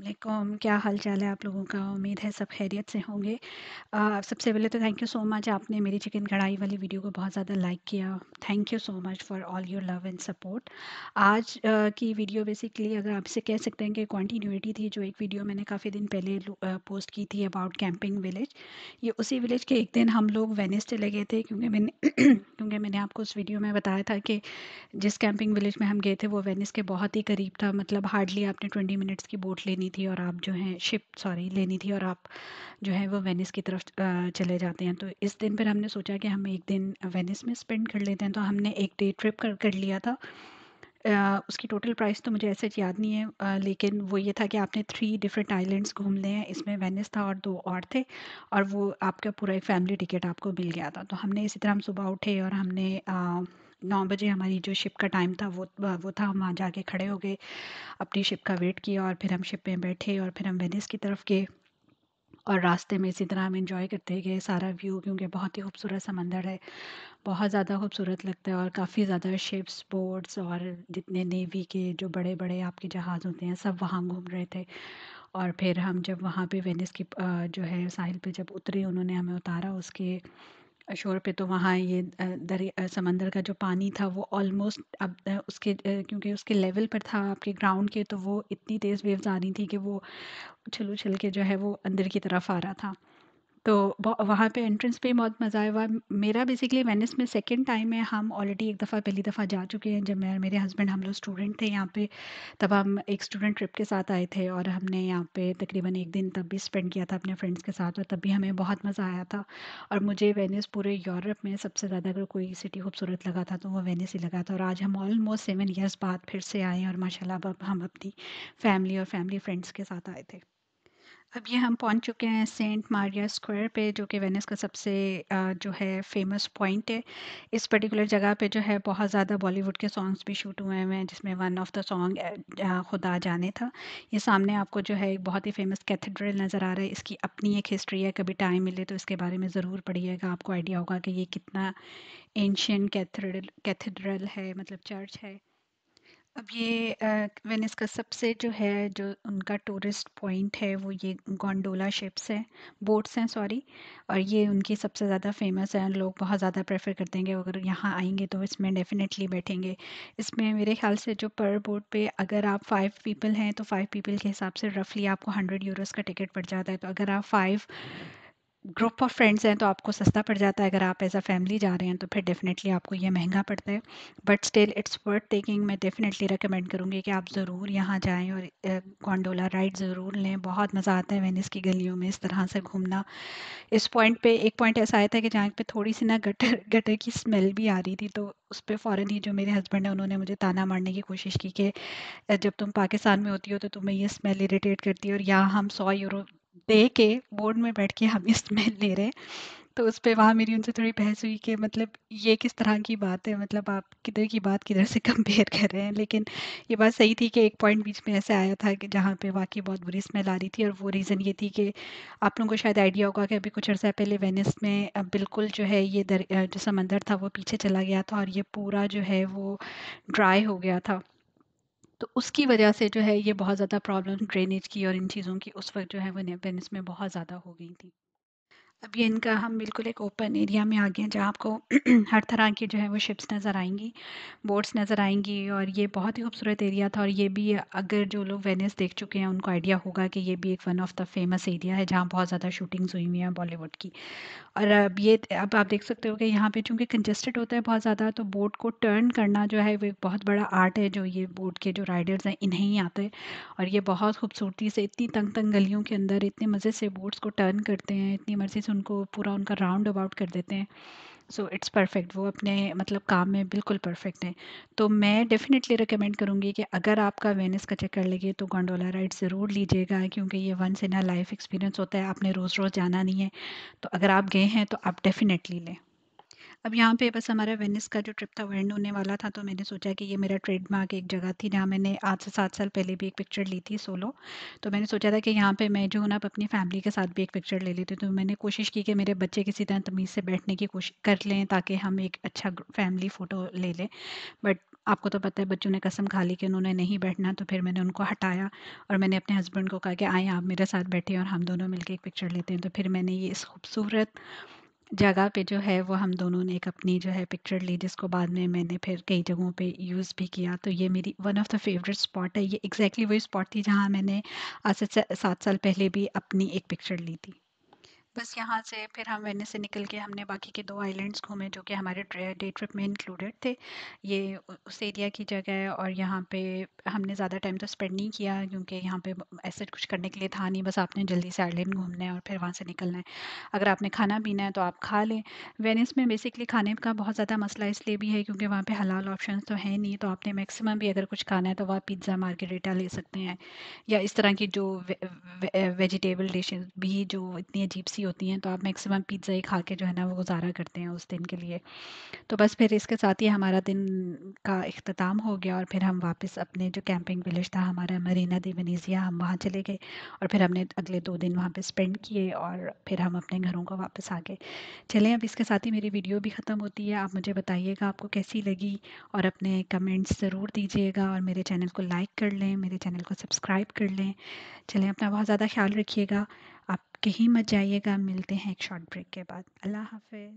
असलम क्या हाल चाल है आप लोगों का उम्मीद है सब खैरियत से होंगे सबसे पहले तो थैंक यू सो मच आपने मेरी चिकन कढ़ाई वाली वीडियो को बहुत ज़्यादा लाइक किया thank you so much for all your love and support आज uh, की वीडियो बेसिकली अगर आपसे कह सकते हैं कि कॉन्टीन्यूटी थी जो एक वीडियो मैंने काफ़ी दिन पहले पोस्ट की थी अबाउट कैंपिंग विलेज ये उसी विलेज के एक दिन हम लोग वेनिस चले गए थे क्योंकि मैंने क्योंकि मैंने आपको उस वीडियो में बताया था कि जिस कैंपिंग विलेज में हम गए थे वो वेनिस के बहुत ही करीब था मतलब हार्डली आपने ट्वेंटी मिनट्स की बोट लेनी लेनी थी और आप जो हैं शिप सॉरी लेनी थी और आप जो है वो वेनिस की तरफ चले जाते हैं तो इस दिन फिर हमने सोचा कि हम एक दिन वेनिस में स्पेंड कर लेते हैं तो हमने एक डे ट्रिप कर कर लिया था Uh, उसकी टोटल प्राइस तो मुझे ऐसे याद नहीं है uh, लेकिन वो ये था कि आपने थ्री डिफरेंट आइलैंड्स घूम लिए हैं इसमें वेनिस था और दो और थे और वो आपका पूरा एक फैमिली टिकट आपको मिल गया था तो हमने इसी तरह हम सुबह उठे और हमने uh, नौ बजे हमारी जो शिप का टाइम था वो वो था हम वहाँ जाके खड़े हो गए अपनी शिप का वेट किया और फिर हम शिप में बैठे और फिर हम वेनिस की तरफ गए और रास्ते में इसी तरह हम इंजॉय करते गए सारा व्यू क्योंकि बहुत ही खूबसूरत समंदर है बहुत ज़्यादा खूबसूरत लगता है और काफ़ी ज़्यादा शिप्स बोट्स और जितने नेवी के जो बड़े बड़े आपके जहाज़ होते हैं सब वहाँ घूम रहे थे और फिर हम जब वहाँ पे वेनिस की जो है साहिल पे जब उतरे उन्होंने हमें उतारा उसके शोर पे तो वहाँ ये दरिया समंदर का जो पानी था वो ऑलमोस्ट अब उसके क्योंकि उसके लेवल पर था आपके ग्राउंड के तो वो इतनी तेज़ वेव्स आ रही थी कि वो उछल उछल के जो है वो अंदर की तरफ आ रहा था तो वहाँ पे एंट्रेंस पे बहुत मज़ा आया हुआ मेरा बेसिकली वेनिस में सेकेंड टाइम है हम ऑलरेडी एक दफ़ा पहली दफ़ा जा चुके हैं जब मैं मेरे हस्बैंड हम लोग स्टूडेंट थे यहाँ पे तब हम एक स्टूडेंट ट्रिप के साथ आए थे और हमने यहाँ पे तकरीबन एक दिन तब भी स्पेंड किया था अपने फ्रेंड्स के साथ और तब भी हमें बहुत मज़ा आया था और मुझे वेनिस पूरे यूरोप में सबसे ज़्यादा अगर कोई सिटी खूबसूरत लगा था तो वो वेनिस ही लगा था और आज हम ऑलमोस्ट सेवन ईयर्स बाद फिर से आए और माशाला अब हम अपनी फैमिली और फैमिली फ्रेंड्स के साथ आए थे अब ये हम पहुंच चुके हैं सेंट मारिया स्क्वायर पे जो कि वेनिस का सबसे जो है फेमस पॉइंट है इस पर्टिकुलर जगह पे जो है बहुत ज़्यादा बॉलीवुड के सॉन्ग्स भी शूट हुए हुए हैं जिसमें वन ऑफ द सॉन्ग खुदा जाने था ये सामने आपको जो है एक बहुत ही फेमस कैथेड्रल नज़र आ रहा है इसकी अपनी एक हिस्ट्री है कभी टाइम मिले तो इसके बारे में ज़रूर पढ़िएगा आपको आइडिया होगा कि ये कितना एंशियन कैथेड्रल कैथेड्रल है मतलब चर्च है अब ये वेनिस का सबसे जो है जो उनका टूरिस्ट पॉइंट है वो ये गोंडोला शिप्स हैं बोट्स हैं सॉरी और ये उनकी सबसे ज़्यादा फ़ेमस है लोग बहुत ज़्यादा प्रेफर करते हैं कि अगर यहाँ आएँगे तो इसमें डेफ़िनेटली बैठेंगे इसमें मेरे ख्याल से जो पर बोट पे अगर आप फ़ाइव पीपल हैं तो फाइव पीपल के हिसाब से रफ़ली आपको हंड्रेड यूरोज़ का टिकट पड़ जाता है तो अगर आप फ़ाइव ग्रुप ऑफ फ्रेंड्स हैं तो आपको सस्ता पड़ जाता है अगर आप एज अ फैमिली जा रहे हैं तो फिर डेफिनेटली आपको ये महंगा पड़ता है but still it's worth taking मैं डेफिनेटली रिकमेंड करूँगी कि आप ज़रूर यहाँ जाएँ और गोंडोला राइड ज़रूर लें बहुत मज़ा आता है वेनिस की गलियों में इस तरह से घूमना इस पॉइंट पे एक पॉइंट ऐसा आया था कि जहाँ पे थोड़ी सी ना गटर गटर की स्मेल भी आ रही थी तो उस पर फ़ौर ही जो मेरे हस्बैंड हैं उन्होंने मुझे ताना मारने की कोशिश की कि जब तुम पाकिस्तान में होती हो तो तुम्हें ये स्मेल इरीटेट करती है और यहाँ हम सौ यूरो दे के बोर्ड में बैठ के हम स्मेल ले रहे तो उस पर वहाँ मेरी उनसे थोड़ी बहस हुई कि मतलब ये किस तरह की बात है मतलब आप किधर की बात किधर से कंपेयर कर रहे हैं लेकिन ये बात सही थी कि एक पॉइंट बीच में ऐसा आया था कि जहाँ पे वाकई बहुत बुरी स्मेल आ रही थी और वो रीज़न ये थी कि आप लोगों को शायद आइडिया होगा कि अभी कुछ अर्सा पहले वेनिस में बिल्कुल जो है ये दर जो समंदर था वो पीछे चला गया था और ये पूरा जो है वो ड्राई हो गया था तो उसकी वजह से जो है ये बहुत ज़्यादा प्रॉब्लम ड्रेनेज की और इन चीज़ों की उस वक्त जो है वो वेनिस में बहुत ज़्यादा हो गई थी अभी इनका हम बिल्कुल एक ओपन एरिया में आ गए हैं जहाँ आपको हर तरह की जो है वो शिप्स नज़र आएंगी बोट्स नज़र आएंगी और ये बहुत ही खूबसूरत एरिया था और ये भी अगर जो लोग वेनिस देख चुके हैं उनको आइडिया होगा कि ये भी एक one of the famous area है जहाँ बहुत ज़्यादा शूटिंग्स हुई हुई हैं बॉलीवुड की और अब ये अब आप देख सकते हो कि यहाँ पर चूँकि कंजस्टेड होता है बहुत ज़्यादा तो बोट को टर्न करना जो है वो एक बहुत बड़ा आर्ट है जो ये बोट के जो राइडर्स हैं इन्हें ही आते हैं और ये बहुत खूबसूरती से इतनी तंग तंग गलियों के अंदर इतने मज़े से बोट्स को टर्न करते हैं इतनी मर्ज़ी से उनको पूरा उनका राउंड अबाउट कर देते हैं सो इट्स परफेक्ट वो अपने मतलब काम में बिल्कुल परफेक्ट हैं तो मैं डेफिनेटली रिकमेंड करूँगी कि अगर आपका वेनिस का चक्कर लगे तो गोंडोला राइड ज़रूर लीजिएगा क्योंकि ये once in a life experience होता है आपने रोज़ रोज़ जाना नहीं है तो अगर आप गए हैं तो आप डेफिनेटली लें अब यहाँ पे बस हमारा वेनिस का जो ट्रिप था वो एंड होने वाला था तो मैंने सोचा कि ये मेरा ट्रेडमार्क एक जगह थी जहाँ मैंने आज से सात साल पहले भी एक पिक्चर ली थी सोलो तो मैंने सोचा था कि यहाँ पे मैं जो हूँ ना अपनी फैमिली के साथ भी एक पिक्चर ले लेती तो मैंने कोशिश की कि मेरे बच्चे किसी तरह तमीज़ से बैठने की कोशिश कर लें ताकि हम एक अच्छा फैमिली फ़ोटो ले लें बट आपको तो पता है बच्चों ने कसम खा ली कि उन्होंने नहीं बैठना तो फिर मैंने उनको हटाया और मैंने अपने हस्बैंड को कहा कि आए आप मेरे साथ बैठे और हम दोनों मिलकर एक पिक्चर लेते हैं तो फिर मैंने ये इस खूबसूरत जगह पे जो है वो हम दोनों ने एक अपनी जो है पिक्चर ली जिसको बाद में मैंने फिर कई जगहों पे यूज़ भी किया तो ये मेरी one of the favourite spot है ये एग्जैक्टली exactly वही स्पॉट थी जहाँ मैंने आज से सात साल पहले भी अपनी एक पिक्चर ली थी बस यहाँ से फिर हम वेनिस से निकल के हमने बाकी के दो आइलैंड्स घूमे जो कि हमारे डे ट्रिप में इंक्लूडेड थे ये उस एरिया की जगह है और यहाँ पे हमने ज़्यादा टाइम तो स्पेंड नहीं किया क्योंकि यहाँ पे ऐसे कुछ करने के लिए था नहीं बस आपने जल्दी से आइलैंड घूमना है और फिर वहाँ से निकलना है अगर आपने खाना पीना है तो आप खा लें वेनिस में बेसिकली खाने का बहुत ज़्यादा मसला इसलिए भी है क्योंकि वहाँ पर हलाल ऑप्शन तो है नहीं तो आपने मैक्सिमम भी अगर कुछ खाना है तो वहाँ पिज़्ज़ा मार्गरेटा ले सकते हैं या इस तरह की जो वेजिटेबल डिशेज भी जो इतनी अजीब सी ऐसी होती हैं तो आप मैक्सिमम पिज़्ज़ा ही खा के जो है ना वो गुज़ारा करते हैं उस दिन के लिए तो बस फिर इसके साथ ही हमारा दिन का अख्ताम हो गया और फिर हम वापस अपने जो कैंपिंग विलेज था हमारा मरीना दी वनीजिया हम वहाँ चले गए और फिर हमने अगले दो दिन वहाँ पर स्पेंड किए और फिर हम अपने घरों को वापस आ गए चलें अब इसके साथ ही मेरी वीडियो भी ख़त्म होती है आप मुझे बताइएगा आपको कैसी लगी और अपने कमेंट्स ज़रूर दीजिएगा और मेरे चैनल को लाइक कर लें मेरे चैनल को सब्सक्राइब कर लें चलें अपना बहुत ज़्यादा ख्याल रखिएगा आप कहीं मत जाइएगा मिलते हैं एक शॉर्ट ब्रेक के बाद अल्लाह हाफिज़